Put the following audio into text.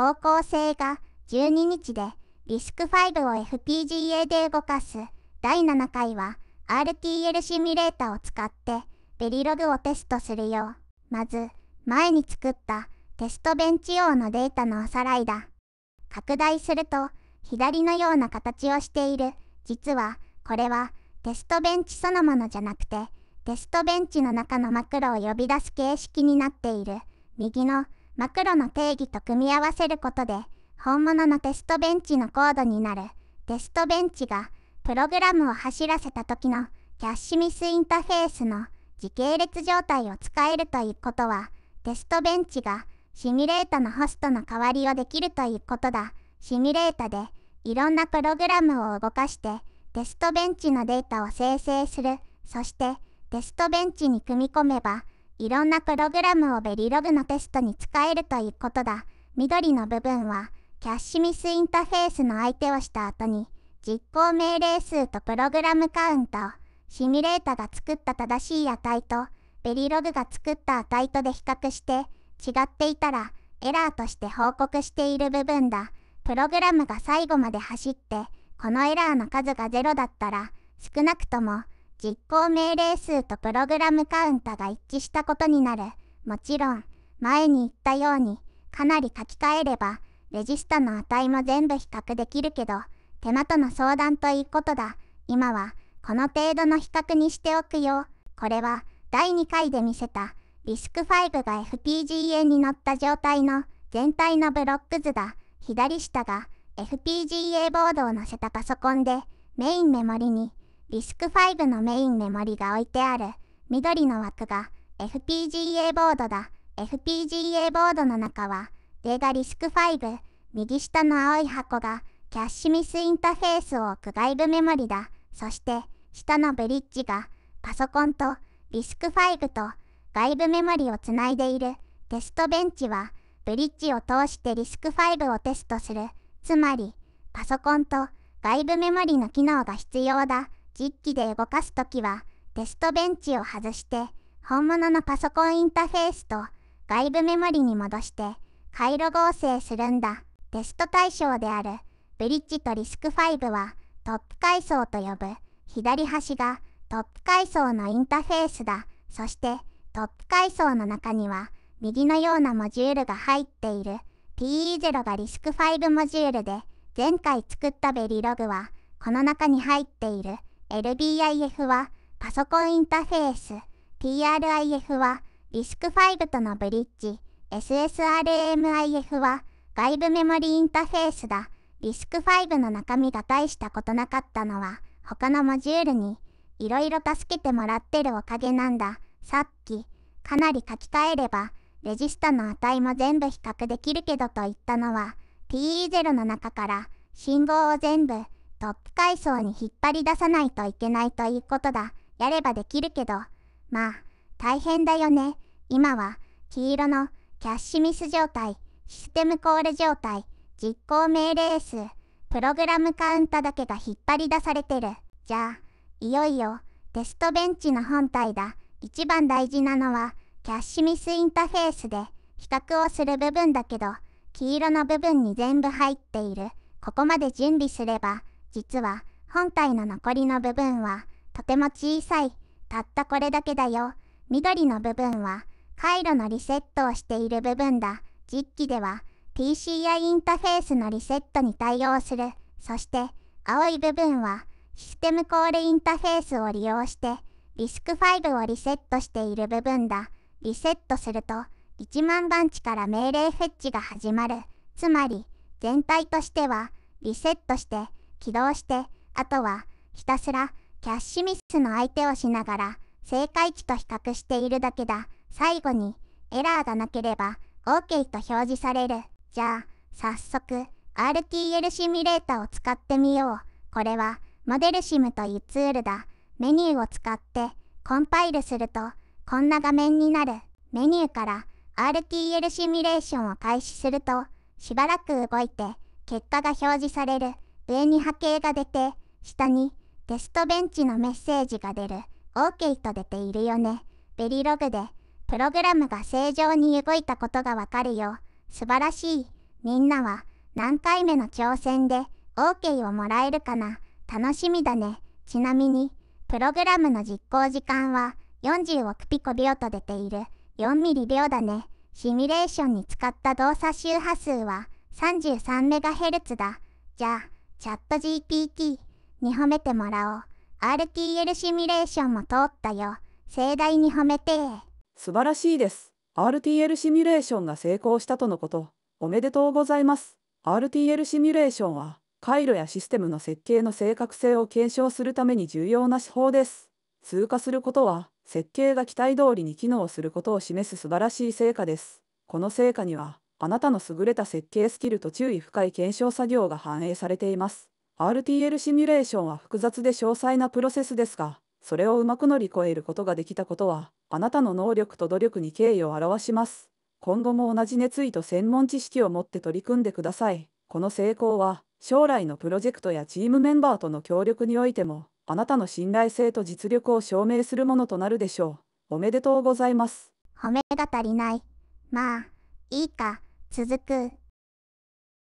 方向性が12日でリスク5を FPGA で動かす第7回は RTL シミュレーターを使ってベリログをテストするようまず前に作ったテストベンチ用のデータのおさらいだ拡大すると左のような形をしている実はこれはテストベンチそのものじゃなくてテストベンチの中のマクロを呼び出す形式になっている右のマクロの定義と組み合わせることで、本物のテストベンチのコードになる、テストベンチが、プログラムを走らせた時のキャッシュミスインターフェースの時系列状態を使えるということは、テストベンチがシミュレータのホストの代わりをできるということだ。シミュレータでいろんなプログラムを動かして、テストベンチのデータを生成する。そして、テストベンチに組み込めば、いろんなプログラムをベリログのテストに使えるということだ。緑の部分は、キャッシュミスインターフェースの相手をした後に、実行命令数とプログラムカウント、シミュレータが作った正しい値と、ベリログが作った値とで比較して、違っていたら、エラーとして報告している部分だ。プログラムが最後まで走って、このエラーの数が0だったら、少なくとも、実行命令数とプログラムカウンタが一致したことになる。もちろん、前に言ったように、かなり書き換えれば、レジスタの値も全部比較できるけど、手間との相談ということだ。今は、この程度の比較にしておくよ。これは、第2回で見せた、リスク5が FPGA に乗った状態の全体のブロック図だ。左下が FPGA ボードを載せたパソコンで、メインメモリにリスク5のメインメモリが置いてある緑の枠が FPGA ボードだ。FPGA ボードの中は、データリスク5、右下の青い箱がキャッシュミスインターフェースを置く外部メモリだ。そして、下のブリッジがパソコンとリスク5と外部メモリをつないでいる。テストベンチは、ブリッジを通してリスク5をテストする。つまり、パソコンと外部メモリの機能が必要だ。実機で動かすときは、テストベンチを外して、本物のパソコンインターフェースと外部メモリに戻して、回路合成するんだ。テスト対象である、ブリッジとリスク5は、トップ階層と呼ぶ、左端がトップ階層のインターフェースだ。そして、トップ階層の中には、右のようなモジュールが入っている。TE0 がリスク5モジュールで、前回作ったベリログは、この中に入っている。LBIF はパソコンインターフェース、TRIF はリスク5とのブリッジ、SSRMIF は外部メモリインターフェースだ。リスク5の中身が大したことなかったのは他のモジュールにいろいろ助けてもらってるおかげなんだ。さっきかなり書き換えればレジスタの値も全部比較できるけどと言ったのは TE0 の中から信号を全部トップ階層に引っ張り出さないといけないということだ。やればできるけど、まあ、大変だよね。今は、黄色のキャッシュミス状態、システムコール状態、実行命令数、プログラムカウンタだけが引っ張り出されてる。じゃあ、いよいよ、テストベンチの本体だ。一番大事なのは、キャッシュミスインターフェースで、比較をする部分だけど、黄色の部分に全部入っている。ここまで準備すれば、実は本体の残りの部分はとても小さいたったこれだけだよ緑の部分は回路のリセットをしている部分だ実機では PCI インターフェースのリセットに対応するそして青い部分はシステムコールインターフェースを利用してリスク5をリセットしている部分だリセットすると1万番地から命令フェッチが始まるつまり全体としてはリセットして起動して、あとは、ひたすら、キャッシュミスの相手をしながら、正解値と比較しているだけだ。最後に、エラーがなければ、OK と表示される。じゃあ、早速、RTL シミュレーターを使ってみよう。これは、モデル SIM というツールだ。メニューを使って、コンパイルすると、こんな画面になる。メニューから、RTL シミュレーションを開始すると、しばらく動いて、結果が表示される。上に波形が出て、下にテストベンチのメッセージが出る OK と出ているよね。ベリログでプログラムが正常に動いたことがわかるよ。素晴らしい。みんなは何回目の挑戦で OK をもらえるかな楽しみだね。ちなみに、プログラムの実行時間は40億ピコ秒と出ている4ミリ秒だね。シミュレーションに使った動作周波数は33メガヘルツだ。じゃあ、チャット GPT に褒めてもらおう。RTL シミュレーションも通ったよ。盛大に褒めて素晴らしいです。RTL シミュレーションが成功したとのこと。おめでとうございます。RTL シミュレーションは、回路やシステムの設計の正確性を検証するために重要な手法です。通過することは、設計が期待通りに機能することを示す素晴らしい成果です。この成果には、あなたの優れた設計スキルと注意深い検証作業が反映されています。RTL シミュレーションは複雑で詳細なプロセスですが、それをうまく乗り越えることができたことは、あなたの能力と努力に敬意を表します。今後も同じ熱意と専門知識を持って取り組んでください。この成功は、将来のプロジェクトやチームメンバーとの協力においても、あなたの信頼性と実力を証明するものとなるでしょう。おめでとうございます。褒めが足りない。まあ、いいか。続く。